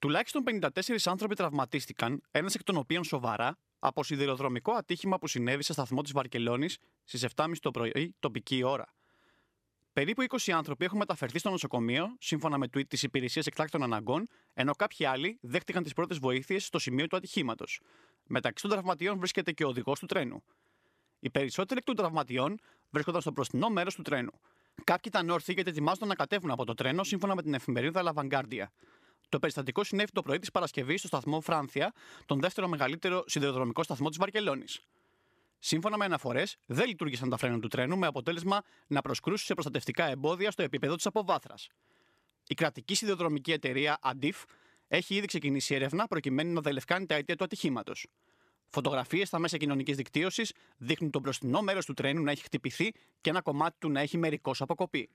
Τουλάχιστον 54 άνθρωποι τραυματίστηκαν, ένας εκ των οποίων σοβαρά, από σιδηροδρομικό ατύχημα που συνέβη σε σταθμό της Βαρκελόνης στις 7.30 το πρωί τοπική ώρα. Περίπου 20 άνθρωποι έχουν μεταφερθεί στο νοσοκομείο, σύμφωνα με tweet της Υπηρεσίας Εκτάκτων Αναγκών, ενώ κάποιοι άλλοι δέχτηκαν τις πρώτες βοήθειες στο σημείο του ατυχήματος. Μεταξύ των τραυματιών βρίσκεται και ο οδηγός του τρένου. Οι περισσότεροι εκ των τραυματιών βρίσκονταν στο προστινό μέρος του τρένου. Κάποιοι ήταν όρθιοι γιατί ετοιμάζονταν να κατέβουν από το τρένο, σύμφωνα με την εφημερίδα La Vanguardia. Το περιστατικό συνέβη το πρωί της Παρασκευής στο σταθμό Φράνθια, τον δεύτερο μεγαλύτερο σιδηροδρομικό σταθμό της Βαρκελόνης. Σύμφωνα με αναφορές, δεν λειτουργήσαν τα φρένα του τρένου με αποτέλεσμα να προσκρούσει σε προστατευτικά εμπόδια στο επίπεδο της αποβάθρας. Η κρατική σιδηροδρομική εταιρεία Αντίφ έχει ήδη ξεκινήσει έρευνα προκειμένου να δελευκάνει τα αιτία του ατυχήματος. Φωτογραφίες στα μέσα κοινωνικής δικτύωσης δείχνουν το μπροστινό μέρος του τρένου να έχει χτυπηθεί και ένα κομμάτι του να έχει μερικώς αποκοπεί.